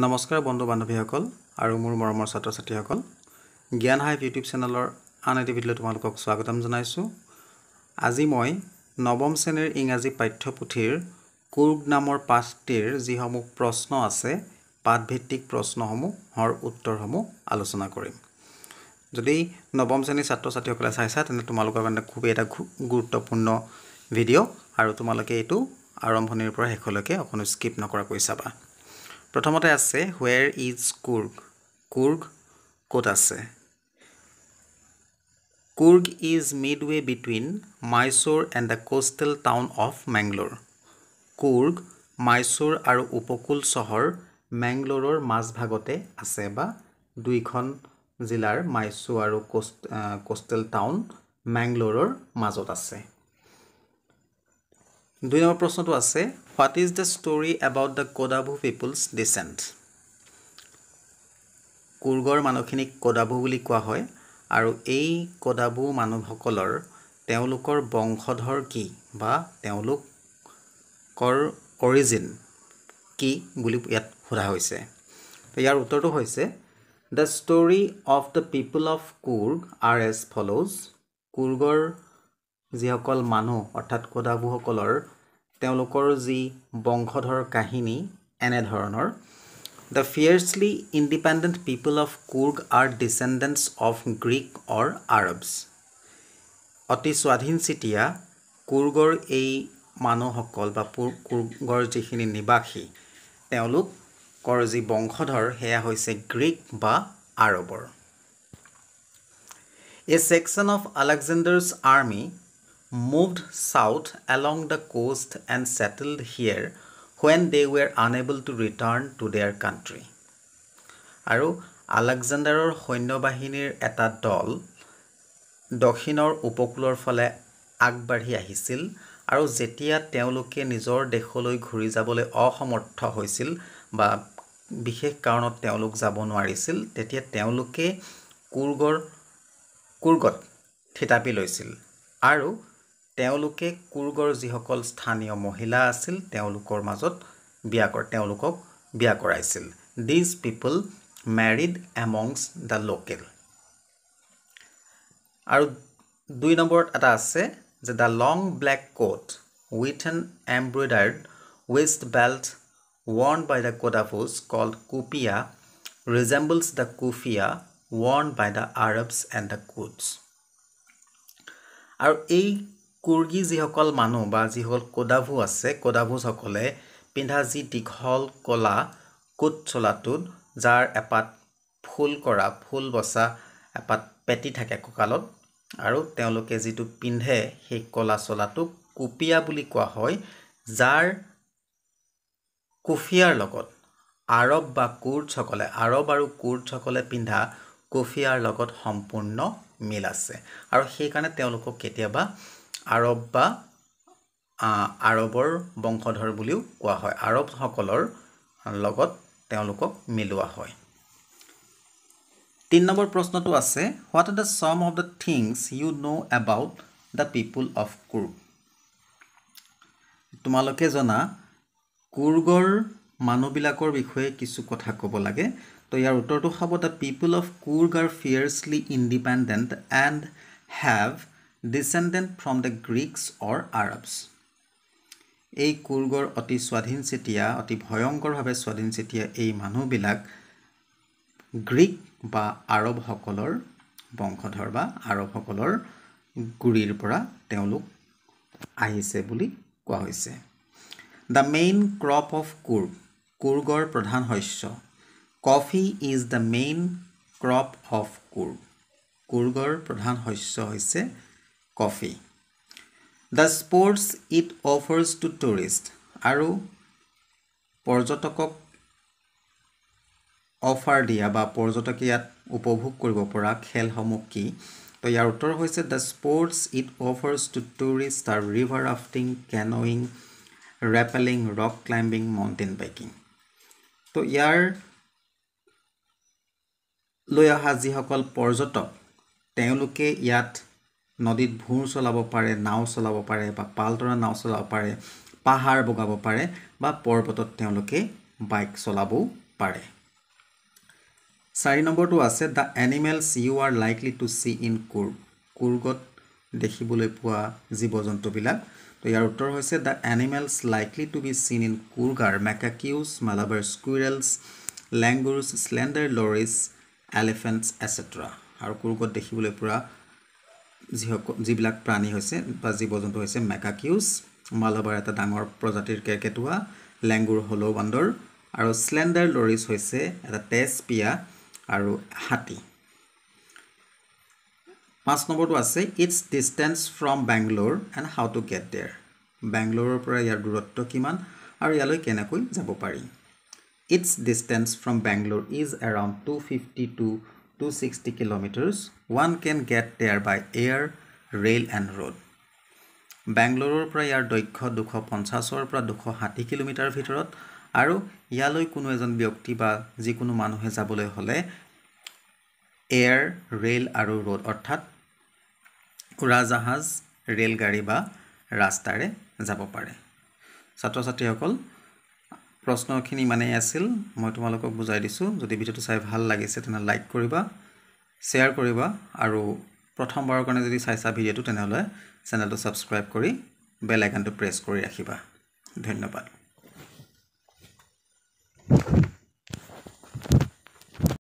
নমস্কাৰ বন্ধু বান্ধৱীসকল আৰু মোৰ মৰমৰ ছাত্ৰ ছাত্ৰীসকল জ্ঞান হাইপ ইউটিউব চেনেলৰ আন এটি ভিডিঅ'লৈ তোমালোকক স্বাগতম জনাইছোঁ আজি মই নৱম শ্ৰেণীৰ ইংৰাজী পাঠ্যপুথিৰ কুৰ্গ নামৰ পাঠটিৰ যিসমূহ প্ৰশ্ন আছে পাঠভিত্তিক প্ৰশ্নসমূহৰ উত্তৰসমূহ আলোচনা কৰিম যদি নৱম শ্ৰেণীৰ ছাত্ৰ ছাত্ৰীসকলে চাইছা তেন্তে তোমালোকৰ কাৰণে খুবেই এটা গুৰুত্বপূৰ্ণ ভিডিঅ' আৰু তোমালোকে এইটো আৰম্ভণিৰ পৰা শেষলৈকে অকণো স্কিপ নকৰাকৈ চাবা প্ৰথমতে আছে হুৱেৰ ইজ কুৰ্গ কুৰ্গ ক'ত আছে Coorg is midway between Mysore and the coastal town of Mangalore Coorg Mysore আৰু উপকূল চহৰ মেংগলোৰৰ মাজভাগতে আছে বা দুইখন জিলাৰ মাইচু আৰু কোষ্ট কোষ্টেল টাউন মেংগলোৰৰ মাজত আছে দুই নম্বৰ প্ৰশ্নটো আছে what is the story about the Kodava peoples descent কুৰ্গৰ মানুহখিনিক কোডাভু বুলি কোৱা হয় আৰু এই কোডাভু মানুহসকলৰ তেওঁলোকৰ বংশধৰ কি বা তেওঁলোকৰ অৰিজিন কি বুলি ইয়াত সোধা হৈছে ইয়াৰ উত্তৰটো হৈছে the story of the people of Coorg are as follows কুৰ্গৰ যিসকল মানুহ অৰ্থাৎ কোদাবুসকলৰ তেওঁলোকৰ যি বংশধৰ কাহিনী এনেধৰণৰ the fiercely independent people of Coorg are descendants of Greek or Arabs অতি স্বাধীন চিতিয়া কুৰ্গৰ এই মানুহসকল বা পূৰ কুৰ্গৰ যিখিনি নিবাসী তেওঁলোকৰ যি বংশধৰ সেয়া হৈছে গ্ৰীক বা আৰবৰ a section of Alexander's army moved south along the coast and settled here when they were unable to return to their country. আৰু আলেকজেণ্ডাৰৰ সৈন্যবাহিনীৰ এটা দল দক্ষিণৰ উপকূলৰ ফালে আগবাঢ়ি আহিছিল আৰু যেতিয়া তেওঁলোকে নিজৰ দেশলৈ ঘূৰি যাবলৈ অসমৰ্থ হৈছিল বা বিশেষ কাৰণত তেওঁলোক যাব নোৱাৰিছিল তেতিয়া তেওঁলোকে কুৰ্গৰ কুৰ্গত থিতাপি লৈছিল আৰু তেওঁলোকে কুৰ্গৰ যিসকল স্থানীয় মহিলা আছিল তেওঁলোকৰ মাজত বিয়া কৰ তেওঁলোকক বিয়া কৰাইছিল these people married amongst the locals আৰু দুই নম্বৰত এটা আছে যে the long black coat with an embroidered waist belt worn by the কোডাফুজ called kupya resembles the kufiya worn by the Arabs and the Kurds আৰু এই কুৰ্গী যিসকল মানুহ বা যিসকল কোদাভু আছে কোদাভুজসকলে পিন্ধা যি দীঘল ক'লা কোট চোলাটোত যাৰ এপাত ফুল কৰা ফুল বচা এপাত পেটি থাকে কঁকালত আৰু তেওঁলোকে যিটো পিন্ধে সেই ক'লা চোলাটোক কুপিয়া বুলি কোৱা হয় যাৰ কুফিয়াৰ লগত আৰৱ বা কুৰ্ডসকলে আৰৱ আৰু কুৰ্ডসকলে পিন্ধা কুফিয়াৰ লগত সম্পূৰ্ণ মিল আছে আৰু সেইকাৰণে তেওঁলোকক কেতিয়াবা আৰৱ বা আৰৱৰ বংশধৰ বুলিও কোৱা হয় আৰৱসকলৰ লগত তেওঁলোকক মিলোৱা হয় তিনি নম্বৰ প্ৰশ্নটো আছে what are the some of the things you know' about the people of Coorg তোমালোকে জনা কুৰ্গৰ মানুহবিলাকৰ বিষয়ে কিছু কথা ক'ব লাগে তো ইয়াৰ উত্তৰটো হ'ব the people of Coorg are fiercely independent and have descendant from the Greeks or Arabs এই কুৰ্গৰ অতি স্বাধীন চেতিয়া অতি ভয়ংকৰভাৱে স্বাধীন চেতিয়া এই মানুহবিলাক গ্ৰীক বা আৰবসকলৰ বংশধৰ বা আৰবসকলৰ গুৰিৰ পৰা তেওঁলোক আহিছে বুলি কোৱা হৈছে the main crop of Coorg কুৰ্গৰ প্ৰধান শস্য coffee is the main crop of Coorg কুৰ্গৰ প্ৰধান শস্য হৈছে coffee the sports it offers to tourist আৰু পৰ্যটকক অফাৰ দিয়া বা পৰ্যটকে ইয়াত উপভোগ কৰিব পৰা খেলসমূহ কি তো ইয়াৰ উত্তৰ হৈছে the sports it offers to tourist আৰু river rafting canoeing rappelling rock climbing mountain biking তো ইয়াৰ লৈ অহা যিসকল পৰ্যটক তেওঁলোকে ইয়াত নদীত ভূৰ চলাব পাৰে নাও চলাব পাৰে বা পালতৰা নাও চলাব পাৰে পাহাৰ বগাব পাৰে বা পৰ্বতত তেওঁলোকে বাইক চলাবও পাৰে চাৰি নম্বৰটো আছে the animals you are likely to see in Coorg কুৰ্গত দেখিবলৈ পোৱা জীৱ জন্তুবিলাক তো ইয়াৰ উত্তৰ হৈছে the animals likely to be seen in Coorg are macaques Malabar squirrels langurs slender lorises elephants etcetera আৰু কুৰ্গত দেখিবলৈ পোৱা যিবিলাক প্ৰাণী হৈছে বা জীৱ জন্তু হৈছে মেকাকিউজ মালভাৰ এটা ডাঙৰ প্ৰজাতিৰ কেৰ্কেটুৱা লেংগুৰ হলৌ বান্দৰ আৰু স্লেণ্ডাৰ লৰিছ হৈছে এটা তেজ পিয়া আৰু হাতী পাঁচ নম্বৰটো আছে its distance from Bangalore and how to get there বেংগলোৰৰ পৰা ইয়াৰ দূৰত্ব কিমান আৰু ইয়ালৈ কেনেকৈ যাব পাৰি its distance from Bangalore is around two fifty two 260 kilometers one can get there by air rail and road বেংগালুরুর পৰা ইয়াৰ দৈৰ্ঘ্য দুশ পঞ্চাশৰ পৰা দুশ ষাঠি কিলোমিটাৰৰ ভিতৰত আৰু ইয়ালৈ কোনো এজন ব্যক্তি বা যিকোনো মানুহে যাবলৈ হ'লে এয়াৰ ৰেল আৰু ৰ'দ অৰ্থাৎ উৰাজাহাজ ৰেলগাড়ী বা ৰাস্তাৰে যাব পাৰে ছাত্ৰ ছাত্ৰীসকল প্ৰশ্নখিনি ইমানেই আছিল মই তোমালোকক বুজাই দিছোঁ যদি ভিডিঅ'টো চাই ভাল লাগিছে তেনেহ'লে লাইক কৰিবা শ্বেয়াৰ কৰিবা আৰু প্ৰথমবাৰৰ কাৰণে যদি চাইছা ভিডিঅ'টো তেনেহ'লে চেনেলটো ছাবস্ক্ৰাইব কৰি বেল আইকনটো প্ৰেছ কৰি ৰাখিবা ধন্যবাদ